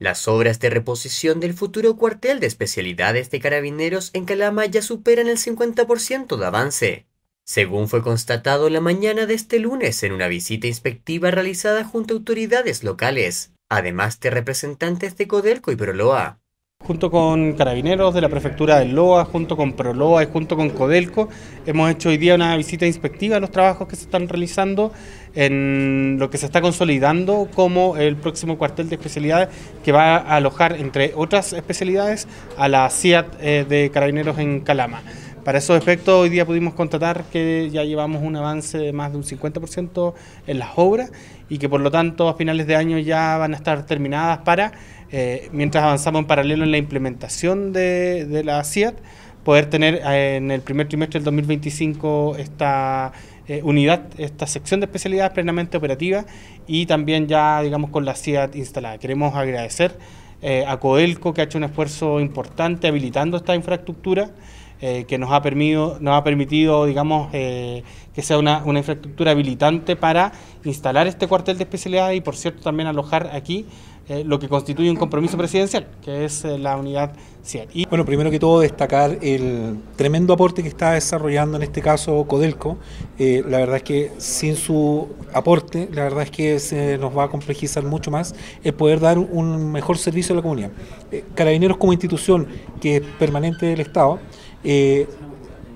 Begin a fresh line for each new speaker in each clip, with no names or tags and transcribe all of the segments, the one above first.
Las obras de reposición del futuro cuartel de especialidades de carabineros en Calama ya superan el 50% de avance, según fue constatado la mañana de este lunes en una visita inspectiva realizada junto a autoridades locales, además de representantes de Codelco y Proloa. Junto con carabineros de la prefectura de Loa, junto
con Proloa y junto con Codelco, hemos hecho hoy día una visita inspectiva a los trabajos que se están realizando en lo que se está consolidando como el próximo cuartel de especialidades que va a alojar, entre otras especialidades, a la CIAT eh, de carabineros en Calama. Para esos efectos, hoy día pudimos constatar que ya llevamos un avance de más de un 50% en las obras y que por lo tanto a finales de año ya van a estar terminadas para, eh, mientras avanzamos en paralelo en la implementación de, la CIAT, poder tener eh, en el primer trimestre del 2025 esta eh, unidad, esta sección de especialidades plenamente operativa y también ya, digamos, con la CIAT instalada. Queremos agradecer a Coelco que ha hecho un esfuerzo importante habilitando esta infraestructura. Eh, que nos ha permitido, nos ha permitido digamos, eh, que sea una, infraestructura habilitante para instalar este cuartel de especialidad y, por cierto, también alojar aquí eh, lo que constituye un compromiso presidencial, que es la unidad CIAR.
Bueno, primero que todo, destacar el tremendo aporte que está desarrollando en este caso Codelco. la verdad es que sin su aporte, la verdad es que se nos va a complejizar mucho más el poder dar un mejor servicio a la comunidad. Carabineros como institución que es permanente del Estado, eh,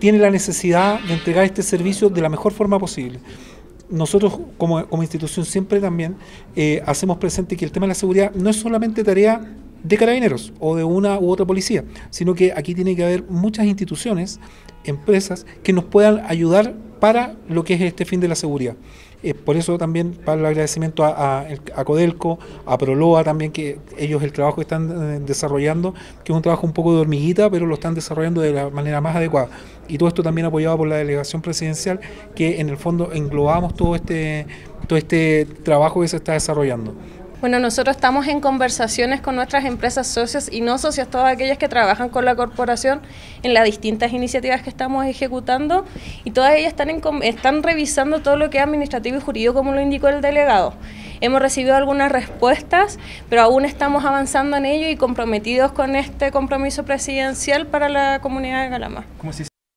tiene la necesidad de entregar este servicio de la mejor forma posible. Nosotros como, institución siempre también eh, hacemos presente que el tema de la seguridad no es solamente tarea de carabineros o de una u otra policía, sino que aquí tiene que haber muchas instituciones, empresas, que nos puedan ayudar para lo que es este fin de la seguridad. Eh, por eso también, para el agradecimiento a, Codelco, a Proloa también, que ellos el trabajo que están eh, desarrollando, que es un trabajo un poco de hormiguita, pero lo están desarrollando de la manera más adecuada. Y todo esto también apoyado por la delegación presidencial, que en el fondo englobamos todo este, todo este trabajo que se está desarrollando.
Bueno, nosotros estamos en conversaciones con nuestras empresas socias y no socias, todas aquellas que trabajan con la corporación en las distintas iniciativas que estamos ejecutando y todas ellas están, están revisando todo lo que es administrativo y jurídico, como lo indicó el delegado. Hemos recibido algunas respuestas, pero aún estamos avanzando en ello y comprometidos con este compromiso presidencial para la comunidad de Galama.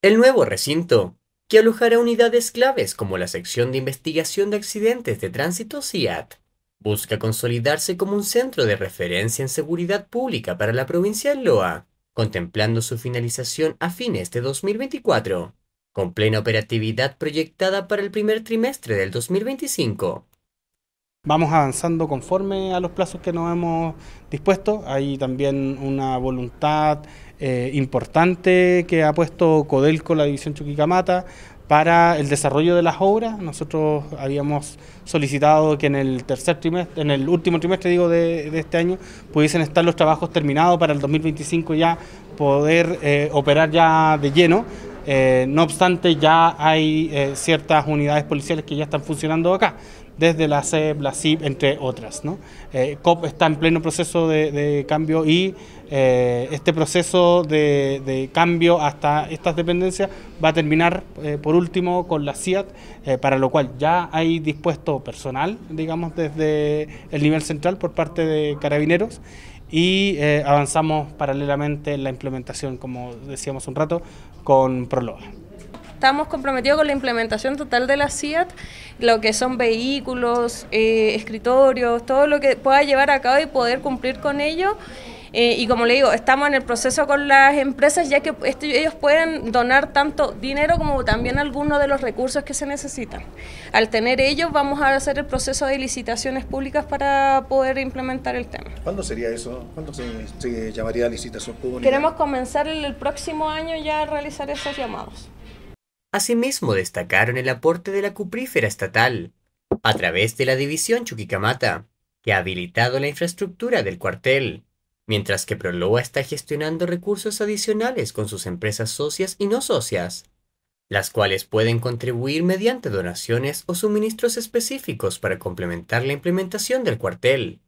El nuevo recinto, que alojará unidades claves como la sección de investigación de accidentes de tránsito CIAT, busca consolidarse como un centro de referencia en seguridad pública para la provincia de Loa, contemplando su finalización a fines de 2024, con plena operatividad proyectada para el primer trimestre del 2025. Vamos avanzando conforme a los plazos que nos hemos
dispuesto. Hay también una voluntad eh, importante que ha puesto Codelco, la división Chuquicamata, para el desarrollo de las obras. Nosotros habíamos solicitado que en el tercer trimestre, en el último trimestre digo de, este año, pudiesen estar los trabajos terminados para el 2025 ya poder eh, operar ya de lleno. Eh, no obstante, ya hay eh, ciertas unidades policiales que ya están funcionando acá, desde la CEP, la CIP, entre otras. ¿no? Eh, COP está en pleno proceso de, cambio y este proceso de, cambio hasta estas dependencias va a terminar, por último, con la CIAT, para lo cual ya hay dispuesto personal, digamos, desde el nivel central por parte de carabineros y avanzamos paralelamente en la implementación, como decíamos un rato, con Proloa
estamos comprometidos con la implementación total de la CIAT, lo que son vehículos, eh, escritorios, todo lo que pueda llevar a cabo y poder cumplir con ello. Eh, y como le digo, estamos en el proceso con las empresas ya que este, ellos pueden donar tanto dinero como también algunos de los recursos que se necesitan. Al tener ellos vamos a hacer el proceso de licitaciones públicas para poder implementar el tema.
¿Cuándo
sería eso? ¿Cuándo se, llamaría licitación pública? Queremos
comenzar el, el próximo año ya a realizar esos llamados.
Asimismo, destacaron el aporte de la cuprífera estatal, a través de la división Chuquicamata, que ha habilitado la infraestructura del cuartel, mientras que Proloa está gestionando recursos adicionales con sus empresas socias y no socias, las cuales pueden contribuir mediante donaciones o suministros específicos para complementar la implementación del cuartel.